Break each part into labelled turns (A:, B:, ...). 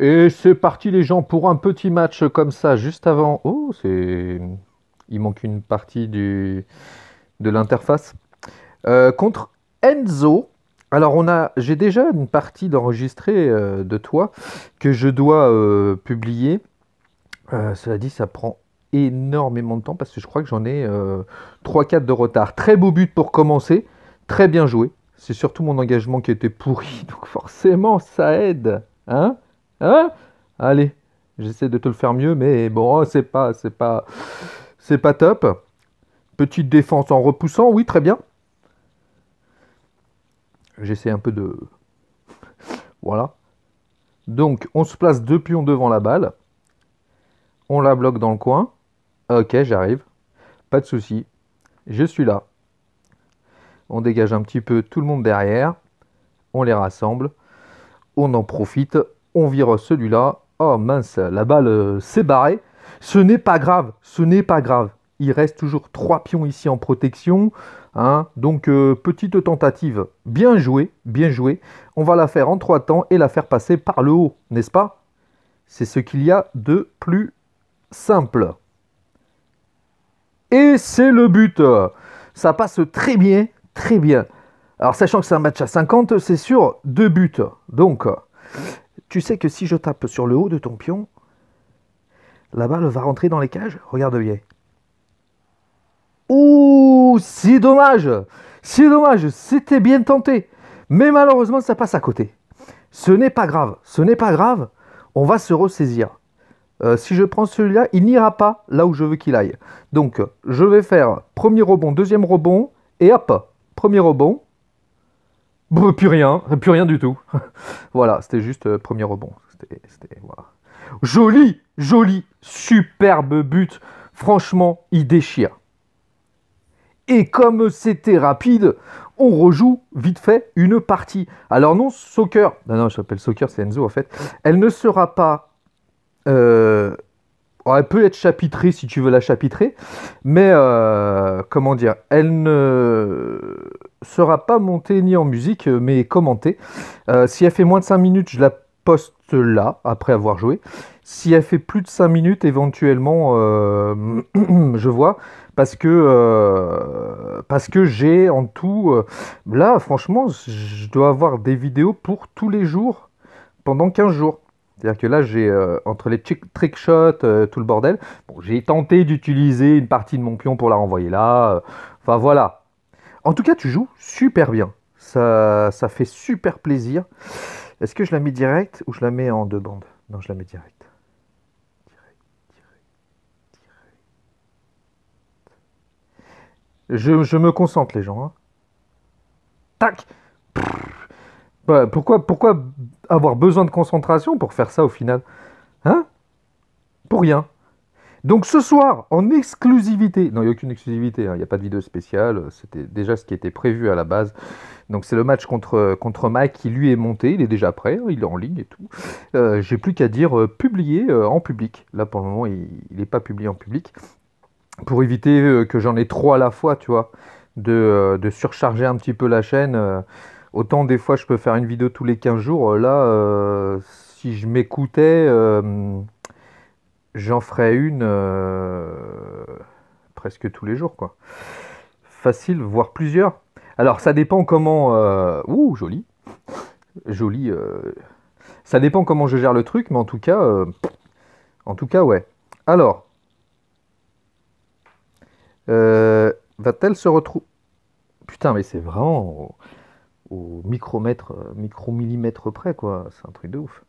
A: Et c'est parti les gens pour un petit match comme ça juste avant. Oh, c'est il manque une partie du de l'interface euh, contre Enzo. Alors on a, j'ai déjà une partie d'enregistrée euh, de toi que je dois euh, publier. cela dit, ça prend énormément de temps parce que je crois que j'en ai 3-4 de retard. Très beau but pour commencer, très bien joué. C'est surtout mon engagement qui était pourri, donc forcément ça aide. Hein Allez, j'essaie de te le faire mieux, mais bon, c'est pas, c'est pas, c'est pas top. Petite défense en repoussant, oui, très bien. J'essaie un peu de, voilà. Donc, on se place deux pions devant la balle. On la bloque dans le coin. Ok, j'arrive. Pas de souci. Je suis là. On dégage un petit peu tout le monde derrière. On les rassemble. On en profite on vire celui-là. Oh mince, la balle euh, s'est barrée. Ce n'est pas grave, ce n'est pas grave. Il reste toujours trois pions ici en protection. Hein. Donc euh, petite tentative, bien jouée, bien jouée. On va la faire en trois temps et la faire passer par le haut, n'est-ce pas C'est ce qu'il y a de plus simple. Et c'est le but. Ça passe très bien, très bien. Alors sachant que c'est un match à 50, c'est sûr, deux buts. Donc, tu sais que si je tape sur le haut de ton pion, la balle va rentrer dans les cages Regarde bien. Ouh, si dommage Si dommage, c'était bien tenté. Mais malheureusement, ça passe à côté. Ce n'est pas grave, ce n'est pas grave, on va se ressaisir. Euh, si je prends celui-là, il n'ira pas là où je veux qu'il aille. Donc, je vais faire premier rebond, deuxième rebond, et hop, premier rebond, euh, plus rien, plus rien du tout. voilà, c'était juste euh, premier rebond. C'était, Joli, joli, superbe but. Franchement, il déchire. Et comme c'était rapide, on rejoue vite fait une partie. Alors non, soccer, non, non, je m'appelle soccer, c'est Enzo en fait. Elle ne sera pas... Euh, elle peut être chapitrée si tu veux la chapitrer, mais comment dire, elle ne sera pas montée ni en musique, euh, mais commentée. Euh, si elle fait moins de 5 minutes, je la poste là, après avoir joué. Si elle fait plus de 5 minutes, éventuellement, euh, je vois, parce que, que j'ai en tout, là, franchement, je dois avoir des vidéos pour tous les jours, pendant 15 jours. C'est-à-dire que là, j'ai, entre les trick shots, tout le bordel, j'ai tenté d'utiliser une partie de mon pion pour la renvoyer là. Enfin voilà, en tout cas, tu joues super bien. Ça, ça fait super plaisir. Est-ce que je la mets direct ou je la mets en deux bandes Non, je la mets direct. Je, je, me concentre, les gens. Hein. Tac bah, pourquoi, pourquoi avoir besoin de concentration pour faire ça au final Hein Pour rien. Donc ce soir, en exclusivité, non, il n'y a aucune exclusivité, hein, il n'y a pas de vidéo spéciale, c'était déjà ce qui était prévu à la base. Donc c'est le match contre, contre Mike qui lui est monté, il est déjà prêt, hein, il est en ligne et tout. Euh, j'ai plus qu'à dire euh, publié euh, en public. Là pour le moment, il n'est pas publié en public. Pour éviter que j'en ai trois à la fois, tu vois, de, de surcharger un petit peu la chaîne. autant des fois je peux faire une vidéo tous les 15 jours, là si je m'écoutais j'en ferai une euh, presque tous les jours, quoi. Facile, voire plusieurs. Alors, ça dépend comment. Euh, ouh, joli, joli. Euh, ça dépend comment je gère le truc, mais en tout cas, en tout cas, ouais. Alors, va-t-elle se retrouver Putain, mais c'est vraiment au, micromètre, micromillimètre près, quoi. C'est un truc de ouf.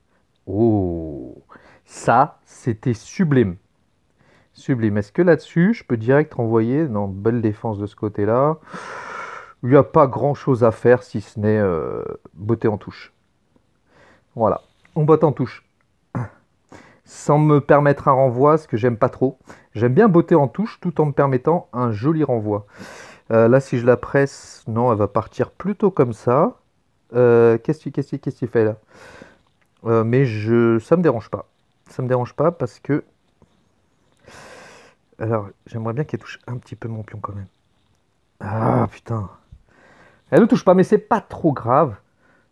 A: Oh, ça, c'était sublime. Sublime. Est-ce que là-dessus, je peux direct renvoyer Non, belle défense de ce côté-là. Il n'y a pas grand-chose à faire si ce n'est beauté botter en touche. Voilà, on botte en touche. Sans me permettre un renvoi, ce que j'aime pas trop. J'aime bien botter en touche tout en me permettant un joli renvoi. Euh, là, si je la presse, non, elle va partir plutôt comme ça. Euh, qu'est-ce qu'il fait là euh, mais je, ça me dérange pas. Ça me dérange pas parce que. Alors, j'aimerais bien qu'elle touche un petit peu mon pion quand même. Ah putain. Elle ne touche pas, mais c'est pas trop grave.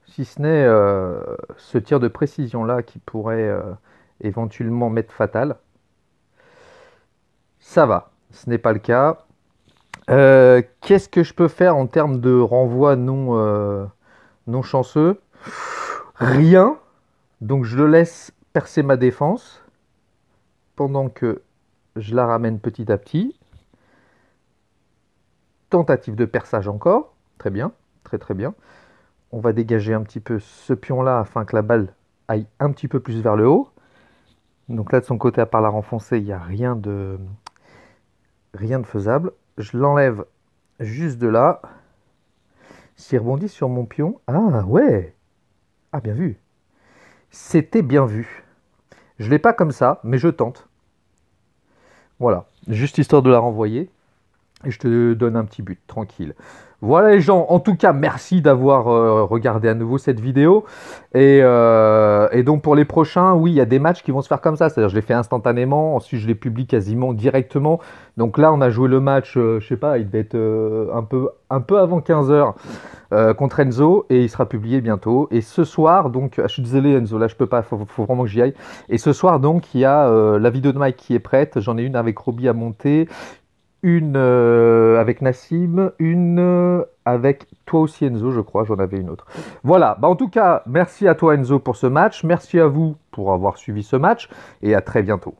A: Si ce n'est euh, ce tir de précision là qui pourrait euh, éventuellement mettre fatal. Ça va, ce n'est pas le cas. Qu'est-ce que je peux faire en termes de renvoi non, non chanceux Rien, donc je le laisse percer ma défense pendant que je la ramène petit à petit. Tentative de perçage encore. Très bien, très très bien. On va dégager un petit peu ce pion-là afin que la balle aille un petit peu plus vers le haut. Donc là, de son côté, à part la renfoncer, il n'y a rien de, rien de faisable. Je l'enlève juste de là. S'il rebondit sur mon pion. Ah ouais Ah bien vu c'était bien vu. Je l'ai pas comme ça, mais je tente. Voilà, juste histoire de la renvoyer. Et je te donne un petit but, tranquille. Voilà les gens, en tout cas merci d'avoir euh, regardé à nouveau cette vidéo. Euh, et, donc pour les prochains, oui, il y a des matchs qui vont se faire comme ça. C'est-à-dire je les fais instantanément, ensuite je les publie quasiment directement. Donc là on a joué le match, je euh, je sais pas, il devait être un, peu, un peu avant 15h euh, contre Enzo et il sera publié bientôt. Et ce soir, donc, ah, je suis désolé Enzo, là je peux pas, faut, vraiment que j'y aille. Et ce soir, donc, il y a euh, la vidéo de Mike qui est prête. J'en ai une avec Roby à monter, une euh, avec Nassim, une avec toi aussi Enzo, je crois, j'en avais une autre. Voilà, bah, en tout cas, merci à toi Enzo pour ce match, merci à vous pour avoir suivi ce match et à très bientôt.